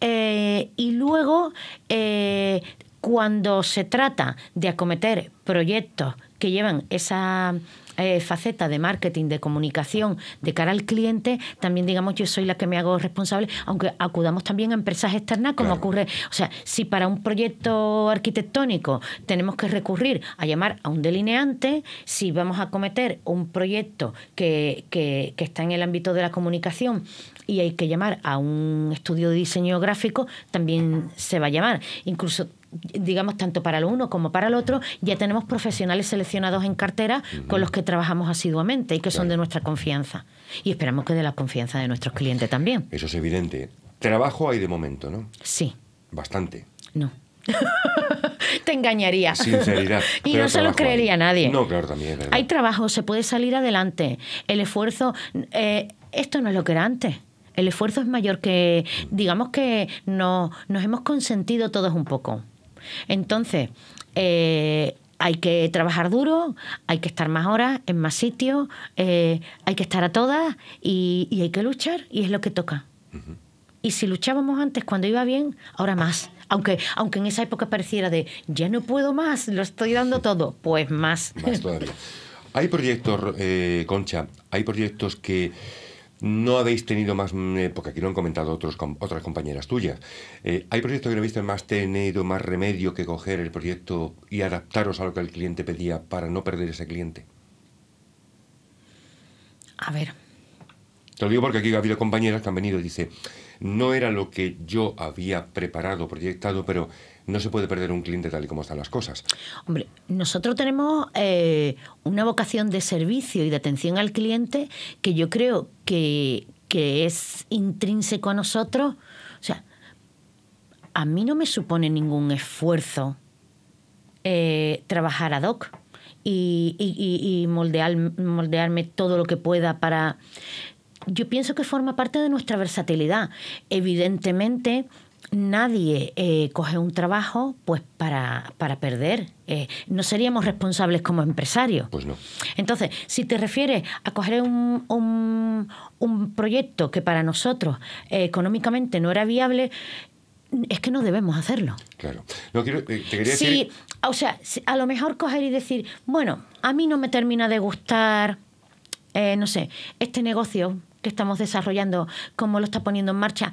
Eh, y luego, eh, cuando se trata de acometer proyectos que llevan esa eh, faceta de marketing, de comunicación de cara al cliente, también digamos yo soy la que me hago responsable, aunque acudamos también a empresas externas como ocurre, o sea, si para un proyecto arquitectónico tenemos que recurrir a llamar a un delineante, si vamos a cometer un proyecto que, que, que está en el ámbito de la comunicación y hay que llamar a un estudio de diseño gráfico, también se va a llamar. Incluso digamos, tanto para el uno como para el otro, ya tenemos profesionales seleccionados en cartera con los que trabajamos asiduamente y que son de nuestra confianza. Y esperamos que de la confianza de nuestros clientes también. Eso es evidente. Trabajo hay de momento, ¿no? Sí. Bastante. No. *laughs* Te engañaría. Sinceridad. *laughs* y no se lo creería nadie. No, claro, también es verdad. Hay trabajo, se puede salir adelante. El esfuerzo, eh, esto no es lo que era antes el esfuerzo es mayor que, digamos que nos hemos consentido todos un poco. Entonces, eh, hay que trabajar duro, hay que estar más horas, en más sitios, eh, hay que estar a todas y, hay que luchar y es lo que toca. Y si luchábamos antes cuando iba bien, ahora más. Aunque, aunque en esa época pareciera de, ya no puedo más, lo estoy dando todo, pues más. Más todavía. Hay proyectos, eh, Concha, hay proyectos que no habéis tenido más, mm, eh, porque aquí lo han comentado otros, otras compañeras tuyas, eh, ¿hay proyectos que no habéis más tenido más remedio que coger el proyecto y adaptaros a lo que el cliente pedía para no perder ese cliente? A ver. Te lo digo porque aquí ha habido compañeras que han venido y dice, no era lo que yo había preparado, proyectado, pero no se puede perder un cliente tal y como están las cosas. Hombre, nosotros tenemos eh, una vocación de servicio y de atención al cliente que yo creo que, es intrínseco a nosotros. O sea, a mí no me supone ningún esfuerzo eh, trabajar ad hoc y, moldear, moldearme todo lo que pueda para... Yo pienso que forma parte de nuestra versatilidad. Evidentemente, nadie eh, coge un trabajo pues para, perder. Eh, no seríamos responsables como empresarios. Pues no. Entonces, si te refieres a coger un, un, proyecto que para nosotros eh, económicamente no era viable, es que no debemos hacerlo. Claro. No, sí, O sea, a lo mejor coger y decir, bueno, a mí no me termina de gustar, no sé, este negocio que estamos desarrollando, cómo lo está poniendo en marcha,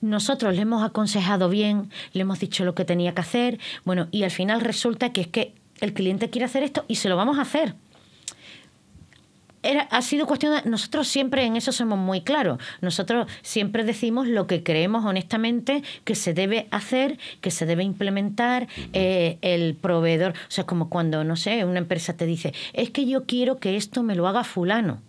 nosotros le hemos aconsejado bien, le hemos dicho lo que tenía que hacer, bueno, y al final resulta que es que el cliente quiere hacer esto y se lo vamos a hacer. ha sido cuestión de, nosotros siempre en eso somos muy claros nosotros siempre decimos lo que creemos honestamente que se debe hacer que se debe implementar eh, el proveedor o sea como cuando no sé una empresa te dice es que yo quiero que esto me lo haga fulano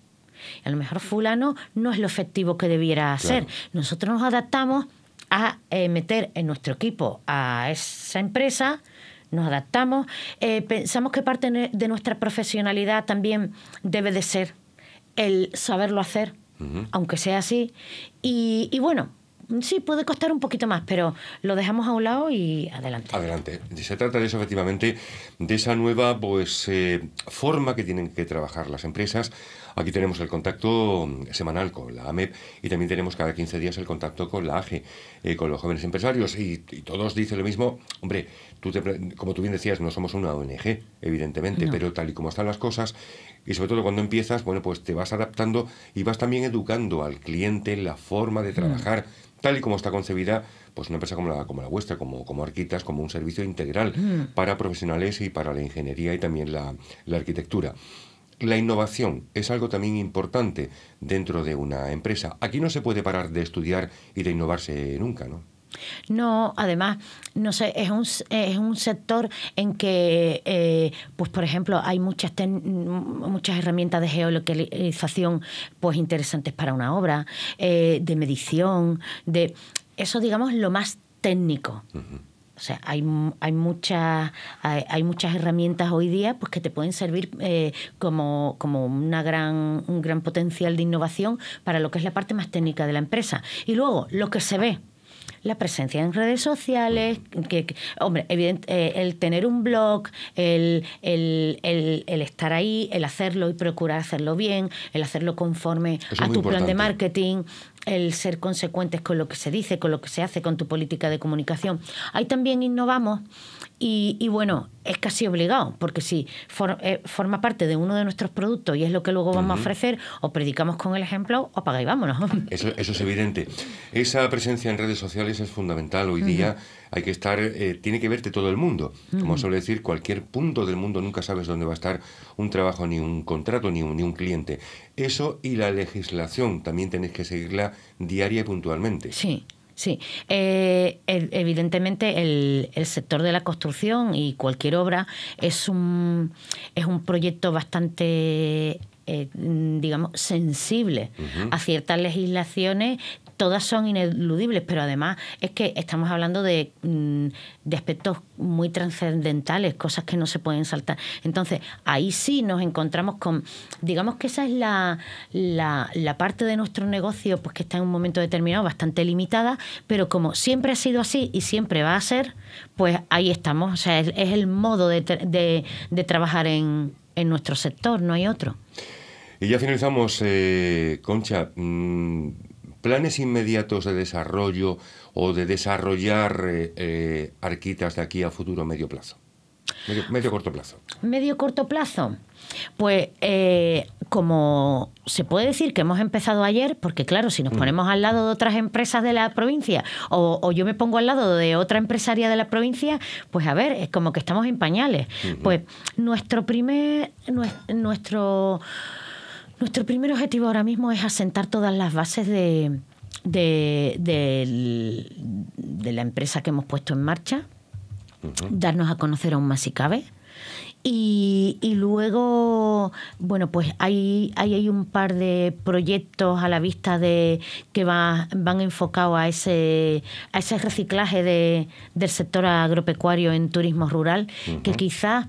a lo mejor fulano no es lo efectivo que debiera hacer. Nosotros nos adaptamos a eh, meter en nuestro equipo a esa empresa, nos adaptamos, eh, pensamos que parte de nuestra profesionalidad también debe de ser el saberlo hacer, aunque sea así. Y, bueno, sí, puede costar un poquito más, pero lo dejamos a un lado y adelante. Adelante. Se trata de eso, efectivamente, de esa nueva pues, eh, forma que tienen que trabajar las empresas Aquí tenemos el contacto mm, semanal con la AMEP y también tenemos cada 15 días el contacto con la AGE, eh, con los jóvenes empresarios y, todos dicen lo mismo, hombre, tú como tú bien decías, no somos una ONG, evidentemente, pero tal y como están las cosas y sobre todo cuando empiezas, bueno, pues te vas adaptando y vas también educando al cliente la forma de mm. trabajar. tal y como está concebida pues una empresa como la, como la vuestra, como, Arquitas, como un servicio integral mm. para profesionales y para la ingeniería y también la arquitectura. La innovación es algo también importante dentro de una empresa. Aquí no se puede parar de estudiar y de innovarse nunca, ¿no? No, además, no sé, es un, es un sector en que, eh, pues por ejemplo, hay muchas, muchas herramientas de geolocalización pues interesantes para una obra, eh, de medición, de eso digamos lo más técnico. O sea, hay, hay, muchas, hay, muchas herramientas hoy día pues, que te pueden servir eh, como, como una gran, un gran potencial de innovación para lo que es la parte más técnica de la empresa. Y luego, lo que se ve. La presencia en redes sociales, que, hombre, evidente, eh, el tener un blog, el, el, el, estar ahí, el hacerlo y procurar hacerlo bien, el hacerlo conforme a tu plan de marketing, el ser consecuentes con lo que se dice, con lo que se hace, con tu política de comunicación. Ahí también innovamos y, y bueno, es casi obligado, porque si eh, forma parte de uno de nuestros productos y es lo que luego vamos a ofrecer, o predicamos con el ejemplo, o y vámonos. *laughs* Eso, eso, es evidente. Esa presencia en redes sociales es fundamental. Hoy día hay que estar, eh, tiene que verte todo el mundo. Como suele decir, cualquier punto del mundo nunca sabes dónde va a estar un trabajo, ni un contrato, ni un, ni un cliente. Eso y la legislación también tenéis que seguirla diaria y puntualmente. Sí. Sí, eh, evidentemente el, el, sector de la construcción y cualquier obra es un, es un proyecto bastante eh, digamos, sensible a ciertas legislaciones todas son ineludibles, pero además es que estamos hablando de, mm, de aspectos muy trascendentales, cosas que no se pueden saltar. Entonces, ahí sí nos encontramos con, digamos que esa es la, la, parte de nuestro negocio pues que está en un momento determinado bastante limitada, pero como siempre ha sido así y siempre va a ser, pues ahí estamos. O sea, es, el modo de, trabajar en, en nuestro sector, no hay otro. Y ya finalizamos, eh, Concha. Mm, planes inmediatos de desarrollo o de desarrollar eh, eh, arquitas de aquí a futuro medio plazo? Medio, corto plazo. Medio corto plazo. Pues eh, como se puede decir que hemos empezado ayer, porque claro, si nos mm. ponemos al lado de otras empresas de la provincia o, yo me pongo al lado de otra empresaria de la provincia, pues a ver, es como que estamos en pañales. Pues nuestro primer, nuestro nuestro primer objetivo ahora mismo es asentar todas las bases de, de, la empresa que hemos puesto en marcha, darnos a conocer aún más si cabe. Y, luego, bueno, pues hay, hay, un par de proyectos a la vista de que van enfocados a ese, a ese reciclaje del sector agropecuario en turismo rural, que quizás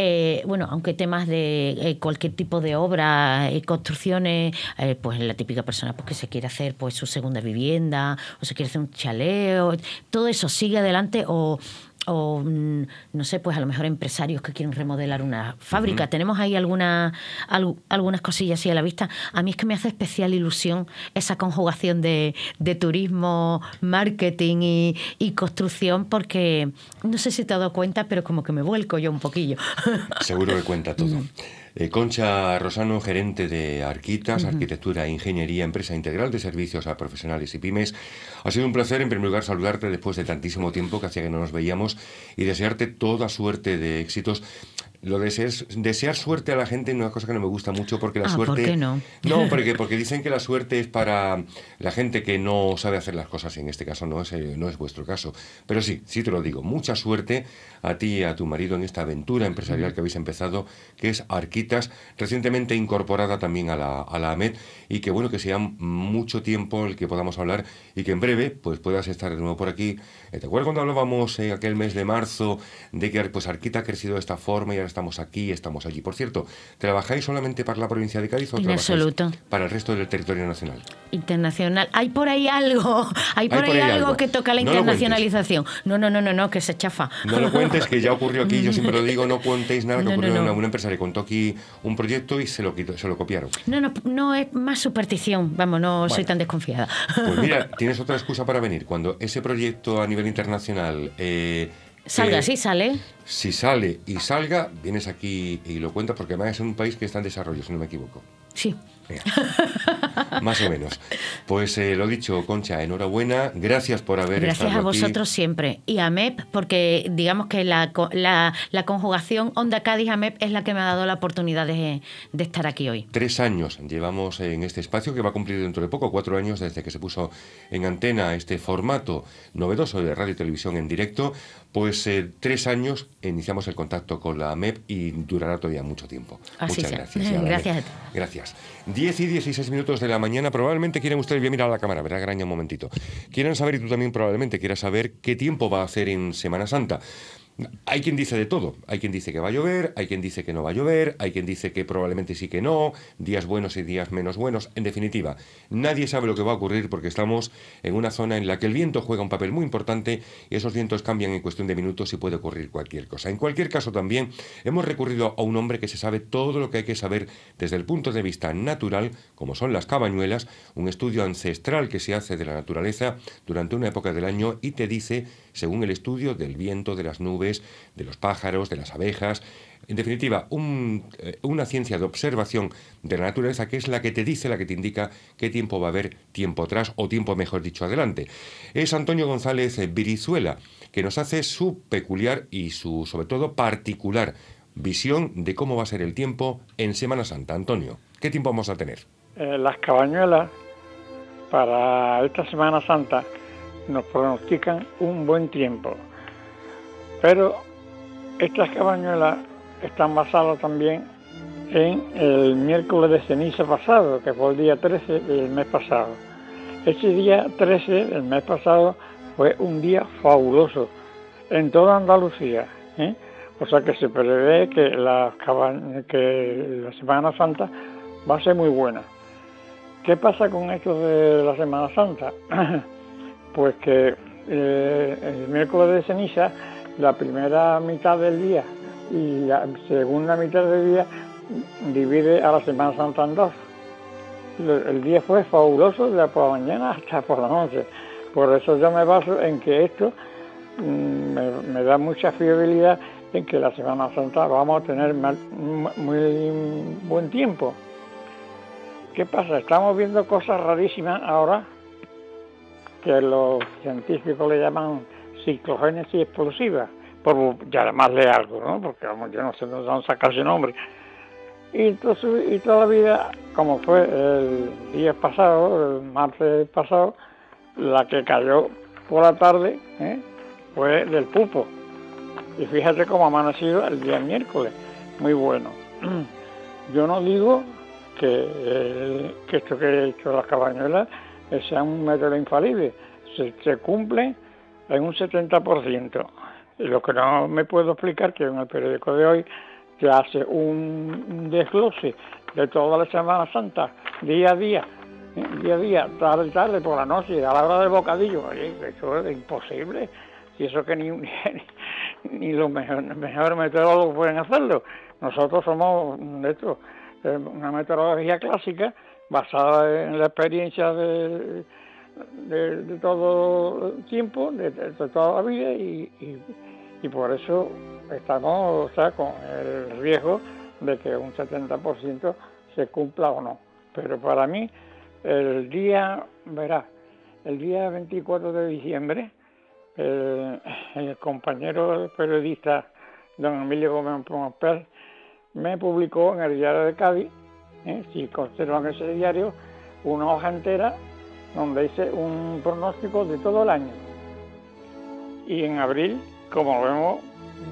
eh, bueno, aunque temas de eh, cualquier tipo de obra, y eh, construcciones, pues la típica persona pues, que se quiere hacer pues su segunda vivienda o se quiere hacer un chaleo, todo eso sigue adelante o o mm, no sé, pues a lo mejor empresarios que quieren remodelar una fábrica. Tenemos ahí algunas algunas cosillas así a la vista. A mí es que me hace especial ilusión esa conjugación de, turismo, marketing y, y, construcción, porque no sé si te has dado cuenta, pero como que me vuelco yo un poquillo. Seguro que cuenta todo. Mm. Eh, Concha Rosano, gerente de Arquitas, Arquitectura e Ingeniería, empresa integral de servicios a profesionales y pymes. Ha sido un placer, en primer lugar, saludarte después de tantísimo tiempo que hacía que no nos veíamos y desearte toda suerte de éxitos lo de desear, suerte a la gente no es una cosa que no me gusta mucho porque la ah, suerte. ¿por qué no? No, *laughs* porque, porque dicen que la suerte es para la gente que no sabe hacer las cosas y en este caso no es, eh, no es vuestro caso. Pero sí, sí te lo digo. Mucha suerte a ti y a tu marido en esta aventura empresarial que habéis empezado, que es Arquitas, recientemente incorporada también a la, a la AMED y que bueno, que sea mucho tiempo el que podamos hablar y que en breve pues puedas estar de nuevo por aquí eh, ¿Te acuerdas cuando hablábamos en aquel mes de marzo de que pues Arquita ha crecido de esta forma y ahora estamos aquí, estamos allí? Por cierto, ¿trabajáis solamente para la provincia de Cádiz o trabajáis absoluto. para el resto del territorio nacional? Internacional. Hay por ahí algo, hay por, ahí, algo que toca la internacionalización. No, no, no, no, no, que se chafa. No lo cuentes, que ya ocurrió aquí, yo siempre lo digo, no cuentéis nada que ocurrió en una empresa Le contó aquí un proyecto y se lo, se lo copiaron. No, no, no es más superstición, vamos, no soy tan desconfiada. Pues mira, *laughs* tienes otra excusa para venir. Cuando ese proyecto a nivel internacional. Eh, salga, si sale. Si sale y salga, vienes aquí y lo cuentas, porque además es un país que está en desarrollo, si no me equivoco. Sí. *laughs* más o menos. Pues eh, lo dicho, Concha, enhorabuena. Gracias por haber Gracias a vosotros siempre. Y a MEP, porque digamos que la, la, conjugación Onda cádiz mep es la que me ha dado la oportunidad de, de, estar aquí hoy. Tres años llevamos en este espacio que va a cumplir dentro de poco, cuatro años desde que se puso en antena este formato novedoso de radio y televisión en directo. Pues eh, tres años iniciamos el contacto con la MEP y durará todavía mucho tiempo. Muchas gracias. *laughs* gracias. A Gracias. 10 y 16 minutos de la mañana. Probablemente quieren ustedes, bien mirar a la cámara, verá Graña un momentito. Quieren saber, y tú también probablemente quieras saber, qué tiempo va a hacer en Semana Santa. Hay quien dice de todo. Hay quien dice que va a llover, hay quien dice que no va a llover, hay quien dice que probablemente sí que no, días buenos y días menos buenos. En definitiva, nadie sabe lo que va a ocurrir porque estamos en una zona en la que el viento juega un papel muy importante y esos vientos cambian en cuestión de minutos y puede ocurrir cualquier cosa. En cualquier caso, también hemos recurrido a un hombre que se sabe todo lo que hay que saber desde el punto de vista natural, como son las cabañuelas, un estudio ancestral que se hace de la naturaleza durante una época del año y te dice, según el estudio del viento, de las nubes, de los pájaros, de las abejas. En definitiva, eh, una ciencia de observación de la naturaleza que es la que te dice, la que te indica qué tiempo va a haber tiempo atrás o tiempo, mejor dicho, adelante. Es Antonio González Virizuela que nos hace su peculiar y su, sobre todo, particular visión de cómo va a ser el tiempo en Semana Santa. Antonio, ¿qué tiempo vamos a tener? Eh, las cabañuelas para esta Semana Santa nos pronostican un buen tiempo. Pero estas cabañuelas están basadas también en el miércoles de ceniza pasado, que fue el día 13 del mes pasado. Ese día 13 del mes pasado fue un día fabuloso en toda Andalucía. ¿eh? O sea que se prevé que la, Semana Santa va a ser muy buena. ¿Qué pasa con esto de la Semana Santa? *clears throat* pues que eh, el miércoles de ceniza la primera mitad del día y la segunda mitad del día divide a la Semana Santa en dos. El día fue fabuloso de la mañana hasta por la noche. Por eso yo me baso en que esto mm, me, da mucha fiabilidad en que la Semana Santa vamos a tener muy buen tiempo. ¿Qué pasa? Estamos viendo cosas rarísimas ahora que los científicos le llaman ciclogénesis explosiva, por llamarle algo, ¿no? Porque vamos, yo no sé dónde a sacar ese nombre. Y, entonces, toda la vida, como fue el día pasado, el martes pasado, la que cayó por la tarde ¿eh? fue del pupo. Y fíjate cómo ha amanecido el día miércoles. Muy bueno. *clears throat* Yo no digo eh, que, esto que he hecho las cabañuelas eh, sea un método infalible. Se, se cumple en un 70%. Lo que no me puedo explicar que en el periódico de hoy se hace un desglose de toda la Semana Santa, día a día, día a día, tarde, tarde, por la noche, a la hora del bocadillo. Oye, eso es imposible. Y eso que ni, *laughs* ni, ni los mejores meteorólogos pueden hacerlo. Nosotros somos, eh, una meteorología clásica basada en la experiencia de de, todo tiempo, de, toda la vida y, por eso estamos con el riesgo de que un 70% se cumpla o no. Pero para mí, el día, verá, el día 24 de diciembre, el, compañero periodista don Emilio Gómez Pomper, me publicó en el diario de Cádiz, ¿eh? si conservan ese diario, una hoja entera donde hice un pronóstico de todo el año. Y en abril, como vemos,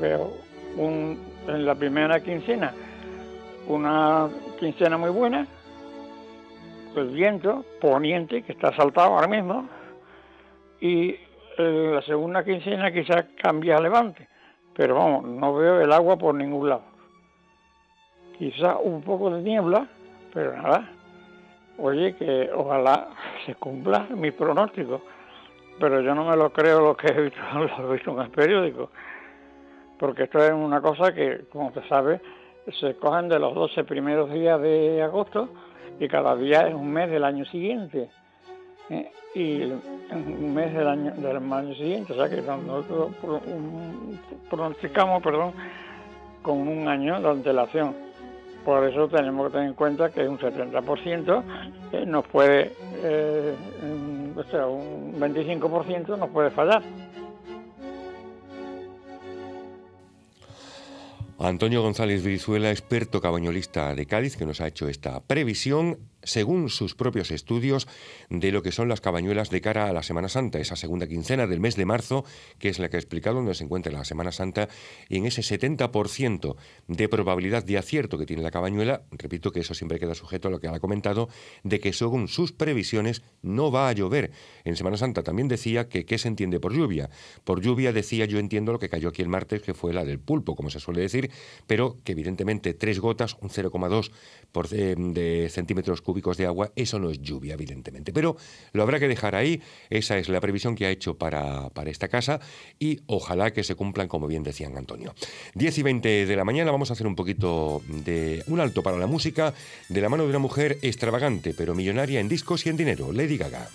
veo en la primera quincena una quincena muy buena, el viento poniente que está saltado ahora mismo, y eh, la segunda quincena quizá cambia a levante, pero vamos, no veo el agua por ningún lado. Quizá un poco de niebla, pero nada, oye, que ojalá se cumpla mi pronóstico, pero yo no me lo creo lo que he visto, *laughs* en el periódico, porque esto es una cosa que, como se sabe, se cogen de los 12 primeros días de agosto y cada día es un mes del año siguiente. ¿eh? Y un mes del año, del año siguiente, o sea que nosotros pronosticamos perdón, con un año de antelación por eso tenemos que tener en cuenta que un 70% eh, nos puede, eh, o sea, un 25% nos puede fallar. Antonio González Brizuela, experto cabañolista de Cádiz, que nos ha hecho esta previsión según sus propios estudios, de lo que son las cabañuelas de cara a la Semana Santa, esa segunda quincena del mes de marzo, que es la que ha explicado, donde se encuentra la Semana Santa, y en ese 70% de probabilidad de acierto que tiene la cabañuela, repito que eso siempre queda sujeto a lo que ha comentado, de que según sus previsiones no va a llover. En Semana Santa también decía que qué se entiende por lluvia. Por lluvia decía yo entiendo lo que cayó aquí el martes, que fue la del pulpo, como se suele decir, pero que evidentemente tres gotas, un 0,2 de centímetros cúbicos de agua, eso no es lluvia, evidentemente. Pero lo habrá que dejar ahí, esa es la previsión que ha hecho para, esta casa y ojalá que se cumplan, como bien decían Antonio. 10 y 20 de la mañana vamos a hacer un poquito de un alto para la música de la mano de una mujer extravagante pero millonaria en discos y en dinero, Lady Gaga.